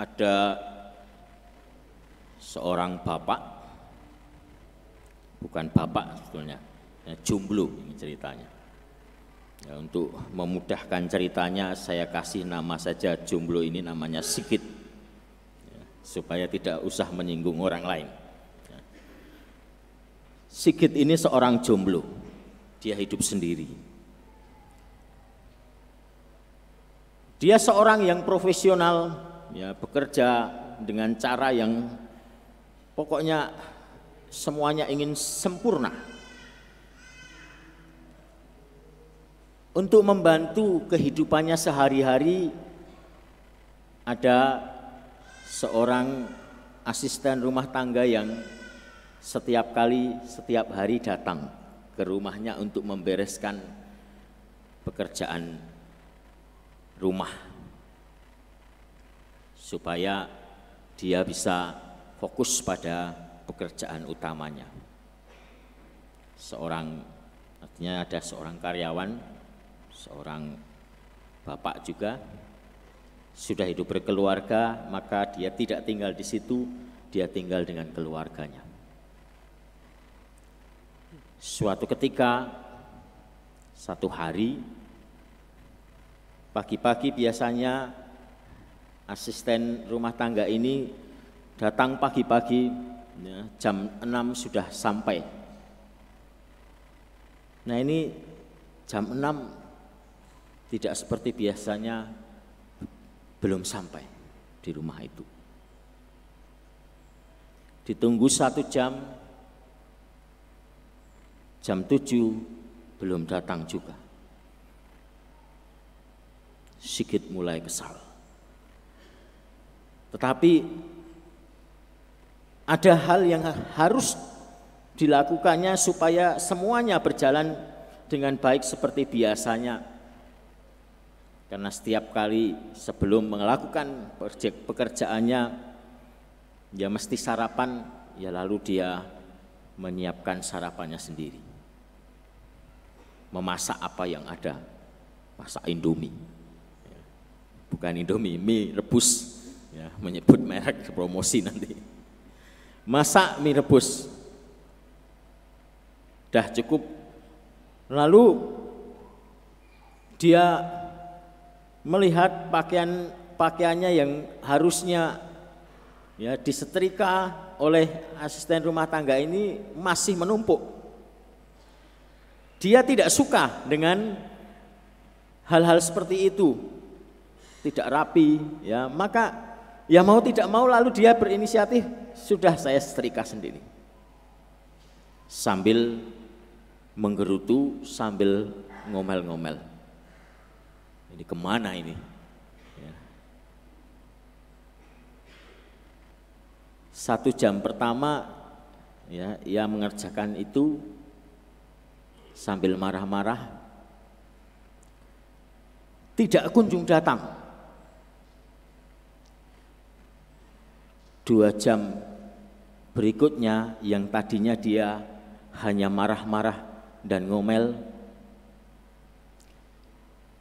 ada seorang bapak, bukan bapak sebetulnya, ya, jomblo ini ceritanya. Ya, untuk memudahkan ceritanya, saya kasih nama saja jomblo ini namanya Sikit, ya, supaya tidak usah menyinggung orang lain. Ya. Sikit ini seorang jomblo, dia hidup sendiri. Dia seorang yang profesional ya bekerja dengan cara yang pokoknya semuanya ingin sempurna. Untuk membantu kehidupannya sehari-hari ada seorang asisten rumah tangga yang setiap kali setiap hari datang ke rumahnya untuk membereskan pekerjaan rumah supaya dia bisa fokus pada pekerjaan utamanya. Seorang artinya ada seorang karyawan, seorang bapak juga sudah hidup berkeluarga, maka dia tidak tinggal di situ, dia tinggal dengan keluarganya. Suatu ketika satu hari pagi-pagi biasanya asisten rumah tangga ini datang pagi-pagi ya, jam 6 sudah sampai. Nah ini jam 6 tidak seperti biasanya belum sampai di rumah itu. Ditunggu satu jam, jam 7 belum datang juga. Sedikit mulai kesal. Tetapi ada hal yang harus dilakukannya supaya semuanya berjalan dengan baik seperti biasanya. Karena setiap kali sebelum melakukan pekerjaannya, ya mesti sarapan, ya lalu dia menyiapkan sarapannya sendiri. Memasak apa yang ada, masak indomie. Bukan indomie, mie rebus ya, menyebut merek promosi nanti. Masak mie rebus. Dah cukup. Lalu dia melihat pakaian pakaiannya yang harusnya ya disetrika oleh asisten rumah tangga ini masih menumpuk. Dia tidak suka dengan hal-hal seperti itu. Tidak rapi ya, maka Ya mau tidak mau lalu dia berinisiatif, sudah saya setrika sendiri. Sambil menggerutu, sambil ngomel-ngomel. Ini kemana ini? Ya. Satu jam pertama ya, ia mengerjakan itu sambil marah-marah tidak kunjung datang dua jam berikutnya yang tadinya dia hanya marah-marah dan ngomel,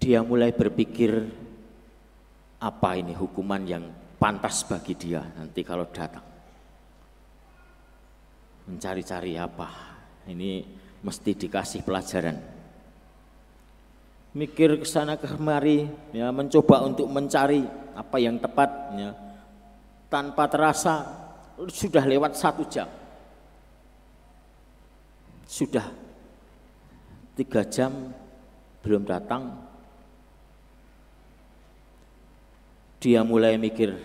dia mulai berpikir apa ini hukuman yang pantas bagi dia nanti kalau datang. Mencari-cari apa, ini mesti dikasih pelajaran. Mikir ke sana kemari, ya, mencoba untuk mencari apa yang tepat, ya tanpa terasa sudah lewat satu jam. Sudah tiga jam belum datang. Dia mulai mikir,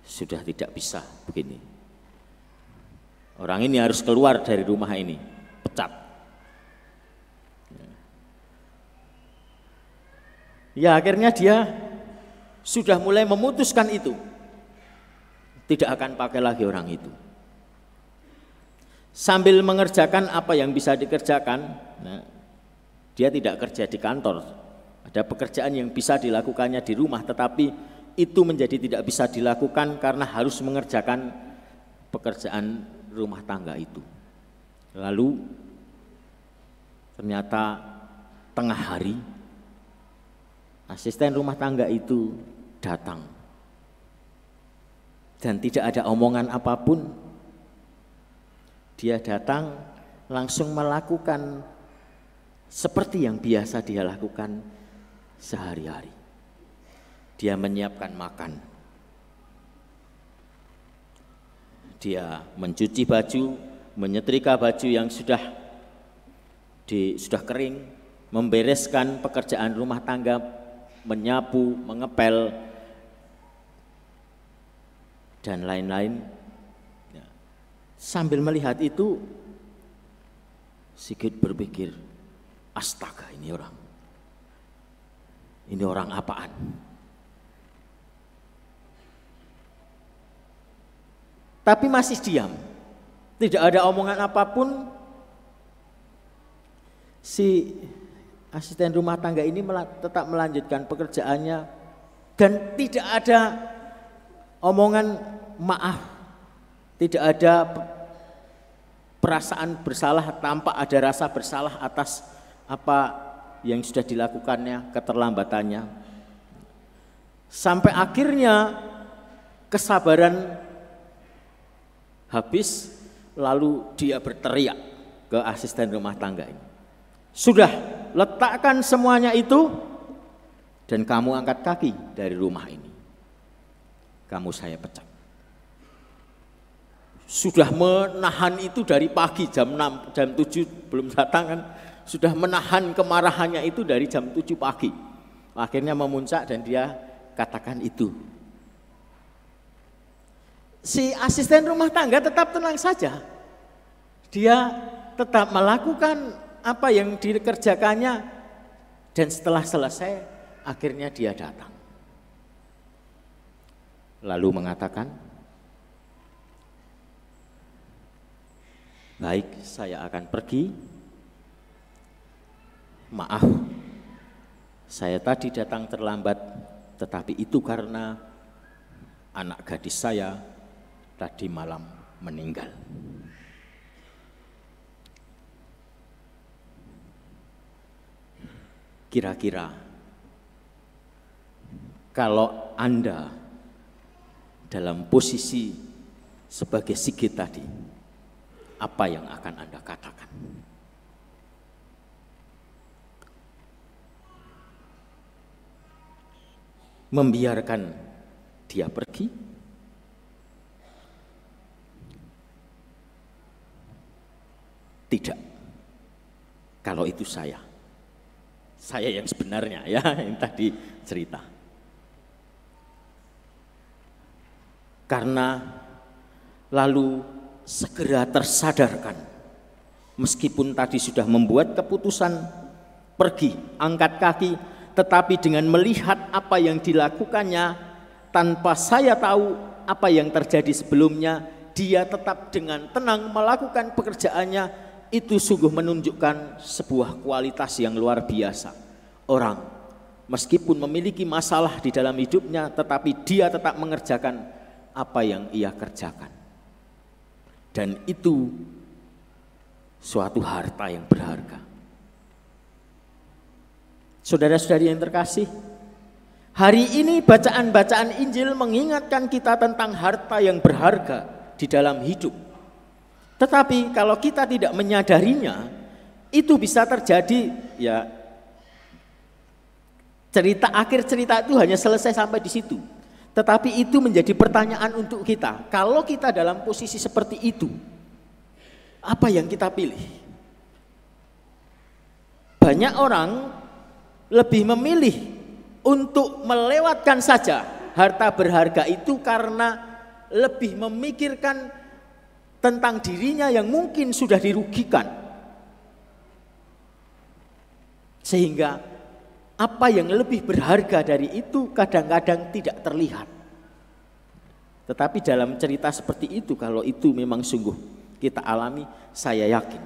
sudah tidak bisa begini. Orang ini harus keluar dari rumah ini, pecat. Ya akhirnya dia sudah mulai memutuskan itu, tidak akan pakai lagi orang itu. Sambil mengerjakan apa yang bisa dikerjakan, nah, dia tidak kerja di kantor. Ada pekerjaan yang bisa dilakukannya di rumah, tetapi itu menjadi tidak bisa dilakukan karena harus mengerjakan pekerjaan rumah tangga itu. Lalu ternyata tengah hari asisten rumah tangga itu datang. Dan tidak ada omongan apapun. Dia datang langsung melakukan seperti yang biasa dia lakukan sehari-hari. Dia menyiapkan makan. Dia mencuci baju, menyetrika baju yang sudah di, sudah kering, membereskan pekerjaan rumah tangga menyapu, mengepel, dan lain-lain. Ya. Sambil melihat itu, Sigit berpikir, astaga ini orang. Ini orang apaan? Tapi masih diam. Tidak ada omongan apapun. Si asisten rumah tangga ini tetap melanjutkan pekerjaannya dan tidak ada omongan maaf, tidak ada perasaan bersalah tampak ada rasa bersalah atas apa yang sudah dilakukannya, keterlambatannya. Sampai akhirnya kesabaran habis lalu dia berteriak ke asisten rumah tangga ini. Sudah letakkan semuanya itu dan kamu angkat kaki dari rumah ini. Kamu saya pecat. Sudah menahan itu dari pagi jam 6, jam 7 belum datang kan. Sudah menahan kemarahannya itu dari jam 7 pagi. Akhirnya memuncak dan dia katakan itu. Si asisten rumah tangga tetap tenang saja. Dia tetap melakukan apa yang dikerjakannya dan setelah selesai akhirnya dia datang. Lalu mengatakan, "Baik, saya akan pergi. Maaf, saya tadi datang terlambat, tetapi itu karena anak gadis saya tadi malam meninggal." Kira-kira kalau Anda dalam posisi sebagai sikit tadi, apa yang akan Anda katakan? Membiarkan dia pergi? Tidak. Kalau itu saya saya yang sebenarnya ya yang tadi cerita. Karena lalu segera tersadarkan meskipun tadi sudah membuat keputusan pergi, angkat kaki, tetapi dengan melihat apa yang dilakukannya tanpa saya tahu apa yang terjadi sebelumnya, dia tetap dengan tenang melakukan pekerjaannya itu sungguh menunjukkan sebuah kualitas yang luar biasa. Orang meskipun memiliki masalah di dalam hidupnya tetapi dia tetap mengerjakan apa yang ia kerjakan. Dan itu suatu harta yang berharga. Saudara-saudari yang terkasih, Hari ini bacaan-bacaan Injil mengingatkan kita tentang harta yang berharga di dalam hidup. Tetapi kalau kita tidak menyadarinya, itu bisa terjadi ya cerita akhir cerita itu hanya selesai sampai di situ. Tetapi itu menjadi pertanyaan untuk kita. Kalau kita dalam posisi seperti itu, apa yang kita pilih? Banyak orang lebih memilih untuk melewatkan saja harta berharga itu karena lebih memikirkan tentang dirinya yang mungkin sudah dirugikan. Sehingga apa yang lebih berharga dari itu kadang-kadang tidak terlihat. Tetapi dalam cerita seperti itu kalau itu memang sungguh kita alami, saya yakin.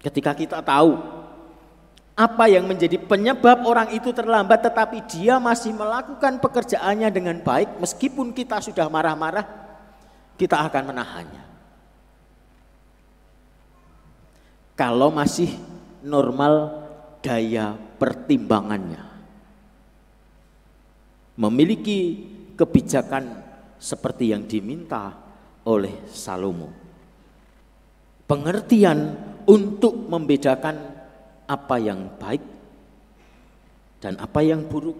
Ketika kita tahu apa yang menjadi penyebab orang itu terlambat tetapi dia masih melakukan pekerjaannya dengan baik meskipun kita sudah marah-marah, kita akan menahannya. kalau masih normal daya pertimbangannya. Memiliki kebijakan seperti yang diminta oleh Salomo. Pengertian untuk membedakan apa yang baik dan apa yang buruk,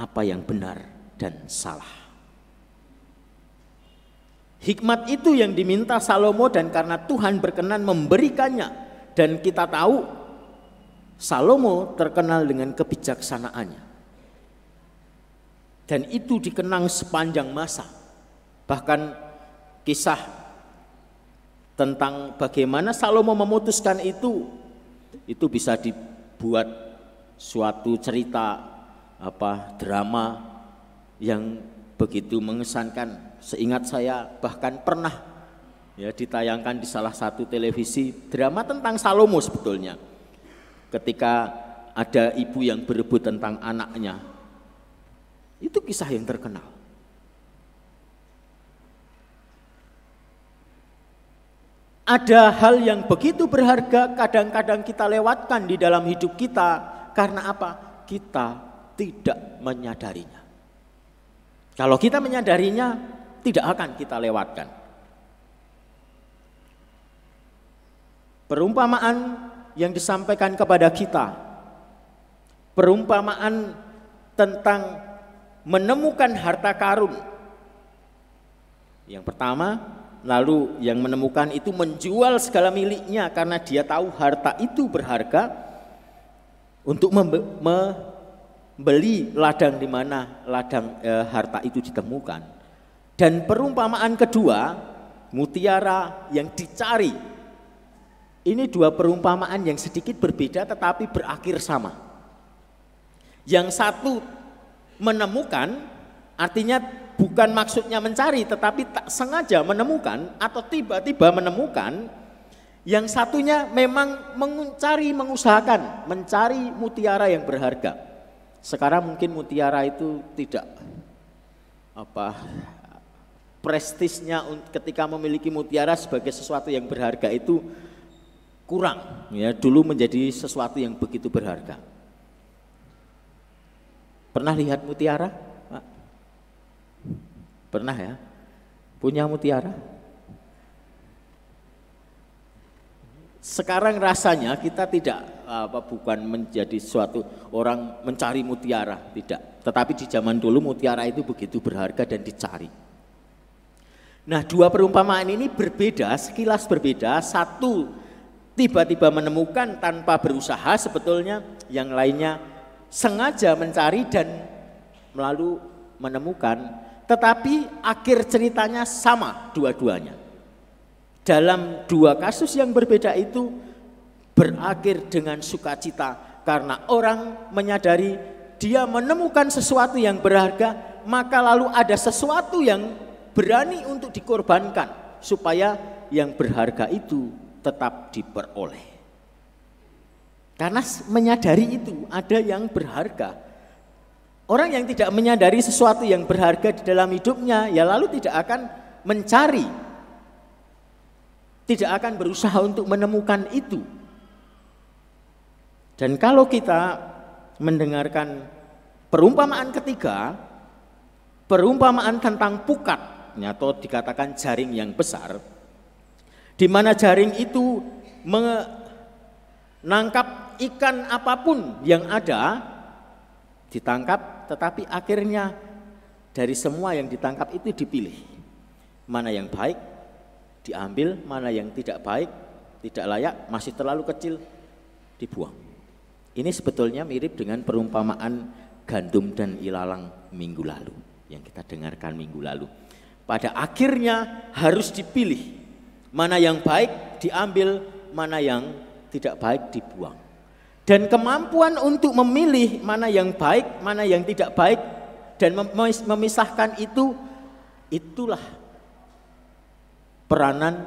apa yang benar dan salah. Hikmat itu yang diminta Salomo dan karena Tuhan berkenan memberikannya dan kita tahu Salomo terkenal dengan kebijaksanaannya. Dan itu dikenang sepanjang masa. Bahkan kisah tentang bagaimana Salomo memutuskan itu itu bisa dibuat suatu cerita apa drama yang begitu mengesankan. Seingat saya bahkan pernah ya ditayangkan di salah satu televisi drama tentang Salomo sebetulnya ketika ada ibu yang berebut tentang anaknya itu kisah yang terkenal ada hal yang begitu berharga kadang-kadang kita lewatkan di dalam hidup kita karena apa kita tidak menyadarinya kalau kita menyadarinya tidak akan kita lewatkan perumpamaan yang disampaikan kepada kita, perumpamaan tentang menemukan harta karun. Yang pertama, lalu yang menemukan itu menjual segala miliknya karena dia tahu harta itu berharga untuk membeli ladang di mana ladang e, harta itu ditemukan. Dan perumpamaan kedua, mutiara yang dicari ini dua perumpamaan yang sedikit berbeda tetapi berakhir sama. Yang satu menemukan artinya bukan maksudnya mencari tetapi tak sengaja menemukan atau tiba-tiba menemukan yang satunya memang mencari mengusahakan mencari mutiara yang berharga sekarang mungkin mutiara itu tidak apa prestisnya ketika memiliki mutiara sebagai sesuatu yang berharga itu kurang ya dulu menjadi sesuatu yang begitu berharga. Pernah lihat mutiara? Pak? Pernah ya? Punya mutiara? Sekarang rasanya kita tidak apa bukan menjadi suatu orang mencari mutiara, tidak. Tetapi di zaman dulu mutiara itu begitu berharga dan dicari. Nah, dua perumpamaan ini berbeda, sekilas berbeda. Satu tiba-tiba menemukan tanpa berusaha sebetulnya yang lainnya sengaja mencari dan melalui menemukan tetapi akhir ceritanya sama dua-duanya dalam dua kasus yang berbeda itu berakhir dengan sukacita karena orang menyadari dia menemukan sesuatu yang berharga maka lalu ada sesuatu yang berani untuk dikorbankan supaya yang berharga itu tetap diperoleh. Karena menyadari itu ada yang berharga. Orang yang tidak menyadari sesuatu yang berharga di dalam hidupnya, ya lalu tidak akan mencari, tidak akan berusaha untuk menemukan itu. Dan kalau kita mendengarkan perumpamaan ketiga, perumpamaan tentang pukat, atau dikatakan jaring yang besar, di mana jaring itu menangkap ikan apapun yang ada ditangkap tetapi akhirnya dari semua yang ditangkap itu dipilih mana yang baik diambil mana yang tidak baik tidak layak masih terlalu kecil dibuang ini sebetulnya mirip dengan perumpamaan gandum dan ilalang minggu lalu yang kita dengarkan minggu lalu pada akhirnya harus dipilih Mana yang baik diambil, mana yang tidak baik dibuang. Dan kemampuan untuk memilih mana yang baik, mana yang tidak baik dan memisahkan itu itulah peranan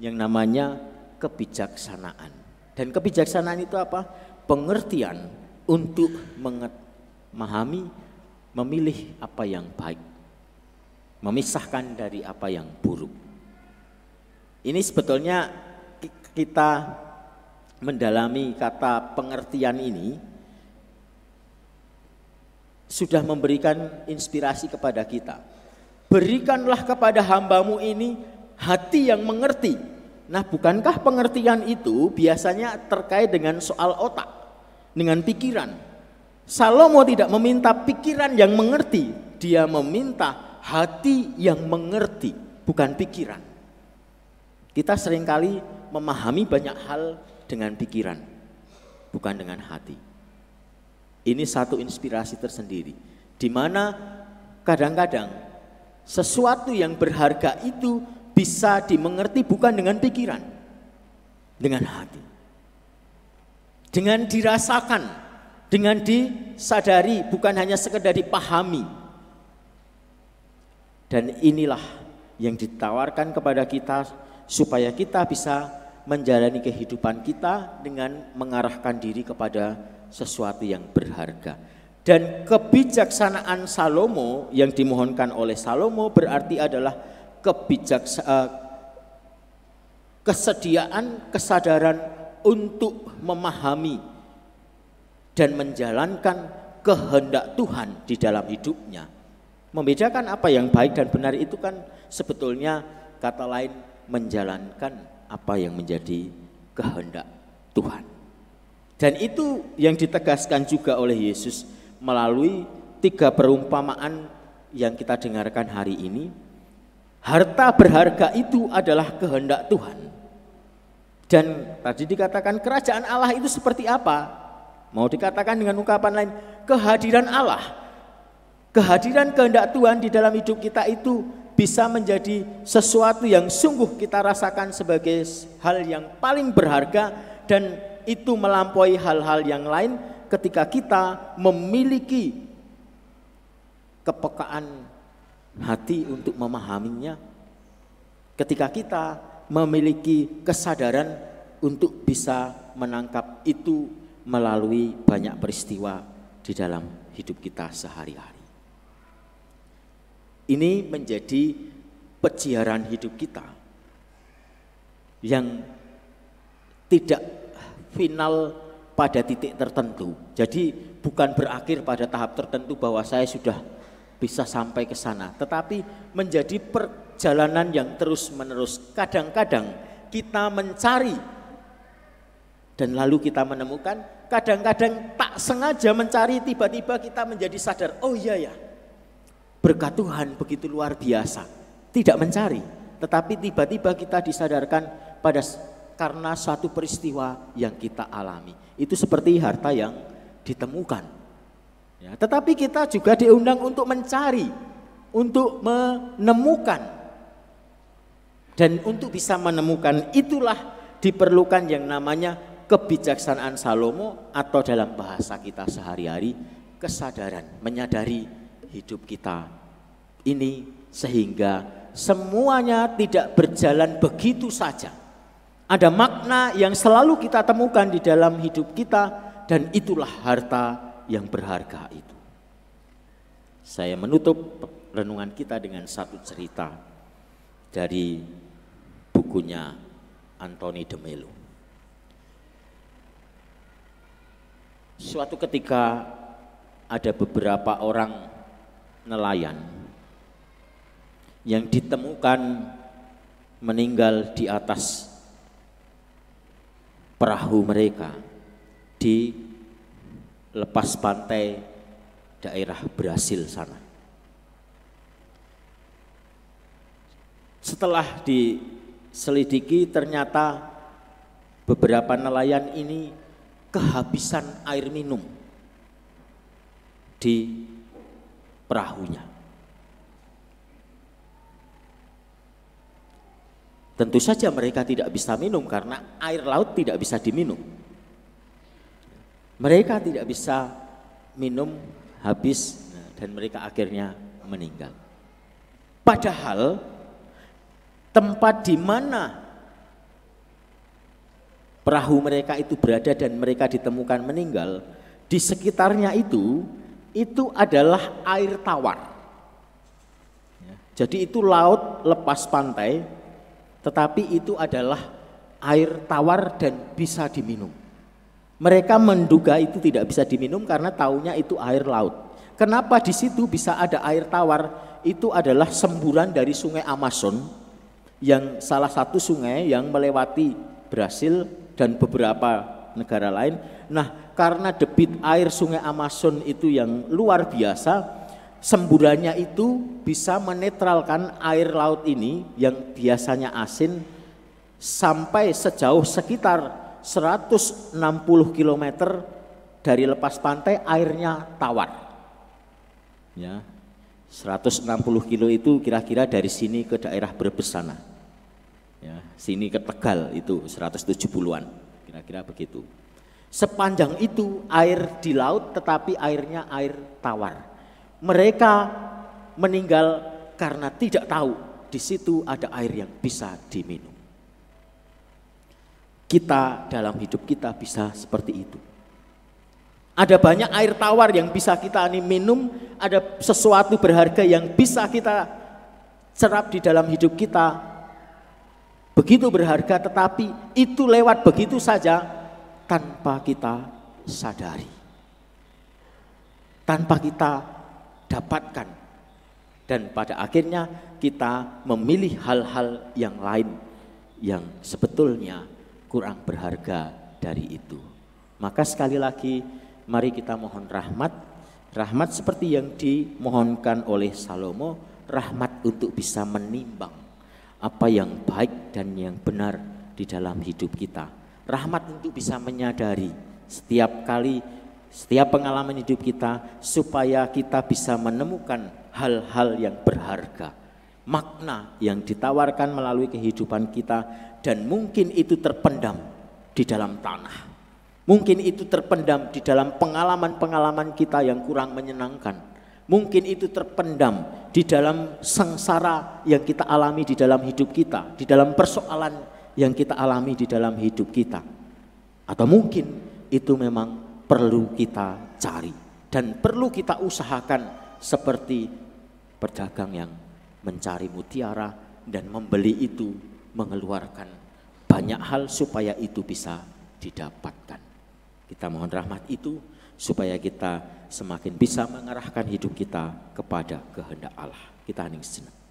yang namanya kebijaksanaan. Dan kebijaksanaan itu apa? Pengertian untuk memahami, memilih apa yang baik, memisahkan dari apa yang buruk. Ini sebetulnya kita mendalami kata pengertian ini sudah memberikan inspirasi kepada kita. Berikanlah kepada hambamu ini hati yang mengerti. Nah bukankah pengertian itu biasanya terkait dengan soal otak, dengan pikiran. Salomo tidak meminta pikiran yang mengerti, dia meminta hati yang mengerti, bukan pikiran. Kita seringkali memahami banyak hal dengan pikiran, bukan dengan hati. Ini satu inspirasi tersendiri, di mana kadang-kadang sesuatu yang berharga itu bisa dimengerti bukan dengan pikiran, dengan hati, dengan dirasakan, dengan disadari, bukan hanya sekedar dipahami. Dan inilah yang ditawarkan kepada kita supaya kita bisa menjalani kehidupan kita dengan mengarahkan diri kepada sesuatu yang berharga. Dan kebijaksanaan Salomo yang dimohonkan oleh Salomo berarti adalah kebijaksanaan eh, kesediaan, kesadaran untuk memahami dan menjalankan kehendak Tuhan di dalam hidupnya. Membedakan apa yang baik dan benar itu kan sebetulnya kata lain menjalankan apa yang menjadi kehendak Tuhan. Dan itu yang ditegaskan juga oleh Yesus melalui tiga perumpamaan yang kita dengarkan hari ini. Harta berharga itu adalah kehendak Tuhan. Dan tadi dikatakan kerajaan Allah itu seperti apa? Mau dikatakan dengan ungkapan lain, kehadiran Allah. Kehadiran kehendak Tuhan di dalam hidup kita itu bisa menjadi sesuatu yang sungguh kita rasakan sebagai hal yang paling berharga dan itu melampaui hal-hal yang lain ketika kita memiliki kepekaan hati untuk memahaminya ketika kita memiliki kesadaran untuk bisa menangkap itu melalui banyak peristiwa di dalam hidup kita sehari-hari ini menjadi pejiaraan hidup kita yang tidak final pada titik tertentu. Jadi bukan berakhir pada tahap tertentu bahwa saya sudah bisa sampai ke sana, tetapi menjadi perjalanan yang terus-menerus. Kadang-kadang kita mencari dan lalu kita menemukan, kadang-kadang tak sengaja mencari tiba-tiba kita menjadi sadar, oh iya ya, berkat Tuhan begitu luar biasa. Tidak mencari, tetapi tiba-tiba kita disadarkan pada karena satu peristiwa yang kita alami. Itu seperti harta yang ditemukan. Ya, tetapi kita juga diundang untuk mencari, untuk menemukan. Dan untuk bisa menemukan itulah diperlukan yang namanya kebijaksanaan Salomo atau dalam bahasa kita sehari-hari kesadaran, menyadari hidup kita ini sehingga semuanya tidak berjalan begitu saja. Ada makna yang selalu kita temukan di dalam hidup kita dan itulah harta yang berharga itu. Saya menutup renungan kita dengan satu cerita dari bukunya Anthony de Melo. Suatu ketika ada beberapa orang nelayan yang ditemukan meninggal di atas perahu mereka di lepas pantai daerah Brasil sana. Setelah diselidiki ternyata beberapa nelayan ini kehabisan air minum di perahunya. Tentu saja mereka tidak bisa minum karena air laut tidak bisa diminum. Mereka tidak bisa minum habis dan mereka akhirnya meninggal. Padahal tempat di mana perahu mereka itu berada dan mereka ditemukan meninggal di sekitarnya itu itu adalah air tawar. Ya, jadi itu laut lepas pantai, tetapi itu adalah air tawar dan bisa diminum. Mereka menduga itu tidak bisa diminum karena taunya itu air laut. Kenapa di situ bisa ada air tawar? Itu adalah semburan dari sungai Amazon yang salah satu sungai yang melewati Brasil dan beberapa negara lain. Nah, karena debit air sungai Amazon itu yang luar biasa, semburannya itu bisa menetralkan air laut ini yang biasanya asin sampai sejauh sekitar 160 km dari lepas pantai airnya tawar. Ya. 160 kilo itu kira-kira dari sini ke daerah Brebes sana. Ya, sini ke Tegal itu 170-an. Kira-kira begitu. Sepanjang itu air di laut tetapi airnya air tawar. Mereka meninggal karena tidak tahu di situ ada air yang bisa diminum. Kita dalam hidup kita bisa seperti itu. Ada banyak air tawar yang bisa kita minum, ada sesuatu berharga yang bisa kita serap di dalam hidup kita. Begitu berharga tetapi itu lewat begitu saja tanpa kita sadari. Tanpa kita dapatkan. Dan pada akhirnya kita memilih hal-hal yang lain yang sebetulnya kurang berharga dari itu. Maka sekali lagi mari kita mohon rahmat, rahmat seperti yang dimohonkan oleh Salomo, rahmat untuk bisa menimbang apa yang baik dan yang benar di dalam hidup kita rahmat untuk bisa menyadari setiap kali setiap pengalaman hidup kita supaya kita bisa menemukan hal-hal yang berharga makna yang ditawarkan melalui kehidupan kita dan mungkin itu terpendam di dalam tanah mungkin itu terpendam di dalam pengalaman-pengalaman kita yang kurang menyenangkan mungkin itu terpendam di dalam sengsara yang kita alami di dalam hidup kita, di dalam persoalan yang kita alami di dalam hidup kita. Atau mungkin itu memang perlu kita cari dan perlu kita usahakan seperti pedagang yang mencari mutiara dan membeli itu mengeluarkan banyak hal supaya itu bisa didapatkan. Kita mohon rahmat itu supaya kita semakin bisa mengarahkan hidup kita kepada kehendak Allah. Kita hening sejenak.